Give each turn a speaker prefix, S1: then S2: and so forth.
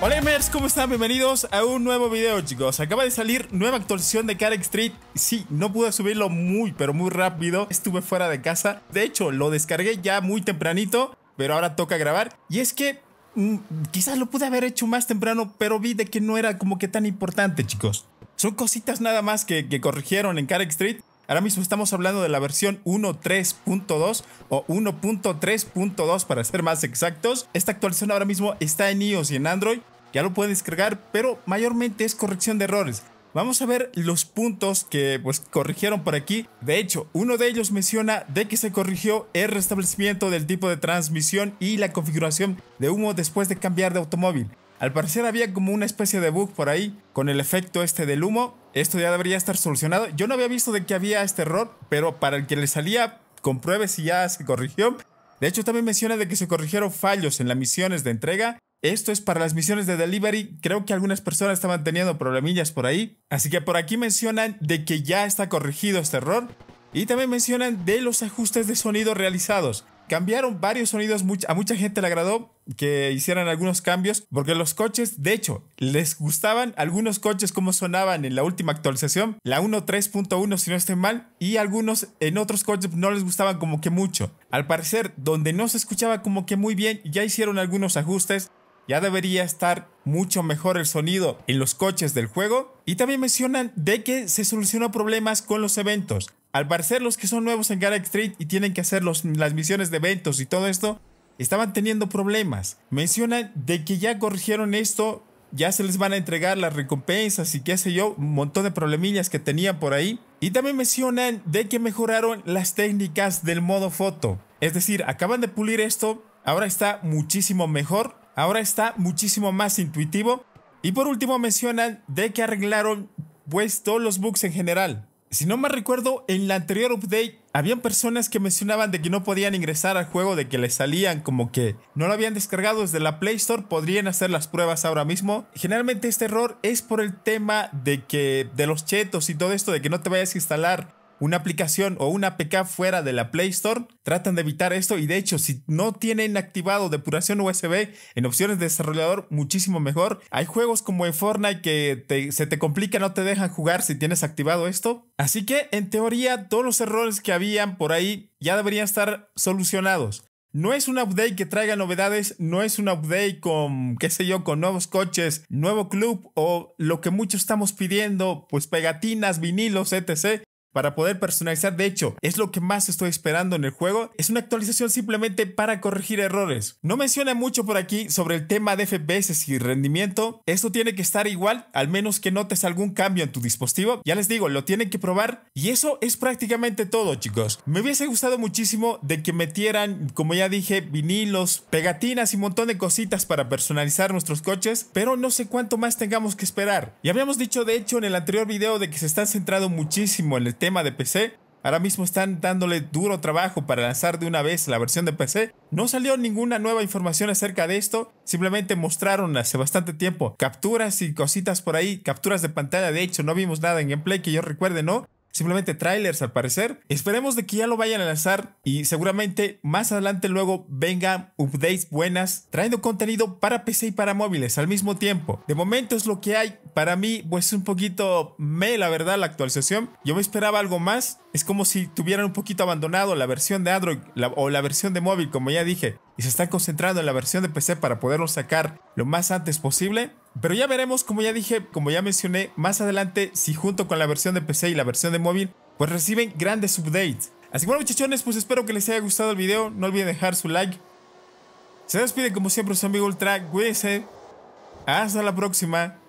S1: Hola gamers, ¿cómo están? Bienvenidos a un nuevo video chicos Acaba de salir nueva actualización de Carrick Street Sí, no pude subirlo muy pero muy rápido Estuve fuera de casa De hecho, lo descargué ya muy tempranito Pero ahora toca grabar Y es que mm, quizás lo pude haber hecho más temprano Pero vi de que no era como que tan importante chicos Son cositas nada más que, que corrigieron en Carex Street Ahora mismo estamos hablando de la versión 1.3.2 o 1.3.2 para ser más exactos. Esta actualización ahora mismo está en iOS y en Android. Ya lo pueden descargar, pero mayormente es corrección de errores. Vamos a ver los puntos que pues corrigieron por aquí. De hecho, uno de ellos menciona de que se corrigió el restablecimiento del tipo de transmisión y la configuración de humo después de cambiar de automóvil. Al parecer había como una especie de bug por ahí con el efecto este del humo, esto ya debería estar solucionado. Yo no había visto de que había este error, pero para el que le salía, compruebe si ya se corrigió. De hecho, también menciona de que se corrigieron fallos en las misiones de entrega. Esto es para las misiones de delivery. Creo que algunas personas estaban teniendo problemillas por ahí. Así que por aquí mencionan de que ya está corregido este error. Y también mencionan de los ajustes de sonido realizados. Cambiaron varios sonidos, a mucha gente le agradó, que hicieran algunos cambios, porque los coches, de hecho, les gustaban algunos coches como sonaban en la última actualización, la 1.3.1 si no estoy mal, y algunos en otros coches no les gustaban como que mucho. Al parecer, donde no se escuchaba como que muy bien, ya hicieron algunos ajustes, ya debería estar mucho mejor el sonido en los coches del juego. Y también mencionan de que se solucionó problemas con los eventos. Al parecer los que son nuevos en Galaxy Street y tienen que hacer las misiones de eventos y todo esto, estaban teniendo problemas. Mencionan de que ya corrigieron esto, ya se les van a entregar las recompensas y qué sé yo, un montón de problemillas que tenían por ahí. Y también mencionan de que mejoraron las técnicas del modo foto. Es decir, acaban de pulir esto, ahora está muchísimo mejor, ahora está muchísimo más intuitivo. Y por último mencionan de que arreglaron pues todos los bugs en general si no me recuerdo, en la anterior update habían personas que mencionaban de que no podían ingresar al juego, de que le salían como que no lo habían descargado desde la Play Store, podrían hacer las pruebas ahora mismo. Generalmente este error es por el tema de que de los chetos y todo esto de que no te vayas a instalar una aplicación o una APK fuera de la Play Store. Tratan de evitar esto y de hecho, si no tienen activado depuración USB en opciones de desarrollador, muchísimo mejor. Hay juegos como en Fortnite que se te complica, no te dejan jugar si tienes activado esto. Así que, en teoría, todos los errores que habían por ahí ya deberían estar solucionados. No es un update que traiga novedades, no es un update con, qué sé yo, con nuevos coches, nuevo club o lo que muchos estamos pidiendo, pues pegatinas, vinilos, etc para poder personalizar. De hecho, es lo que más estoy esperando en el juego. Es una actualización simplemente para corregir errores. No menciona mucho por aquí sobre el tema de FPS y rendimiento. Esto tiene que estar igual, al menos que notes algún cambio en tu dispositivo. Ya les digo, lo tienen que probar. Y eso es prácticamente todo, chicos. Me hubiese gustado muchísimo de que metieran, como ya dije, vinilos, pegatinas y un montón de cositas para personalizar nuestros coches. Pero no sé cuánto más tengamos que esperar. Y habíamos dicho, de hecho, en el anterior video de que se están centrando muchísimo en el tema de PC. Ahora mismo están dándole duro trabajo para lanzar de una vez la versión de PC. No salió ninguna nueva información acerca de esto, simplemente mostraron hace bastante tiempo capturas y cositas por ahí, capturas de pantalla, de hecho no vimos nada en gameplay que yo recuerde, ¿no? simplemente trailers al parecer. Esperemos de que ya lo vayan a lanzar y seguramente más adelante luego vengan updates buenas trayendo contenido para PC y para móviles al mismo tiempo. De momento es lo que hay. Para mí pues un poquito me la verdad la actualización. Yo me esperaba algo más. Es como si tuvieran un poquito abandonado la versión de Android o la versión de móvil como ya dije. Y se están concentrando en la versión de PC para poderlo sacar lo más antes posible. Pero ya veremos, como ya dije, como ya mencioné, más adelante si junto con la versión de PC y la versión de móvil, pues reciben grandes updates. Así que bueno muchachones, pues espero que les haya gustado el video, no olviden dejar su like. Se despide como siempre su amigo Ultra, cuídense. Hasta la próxima.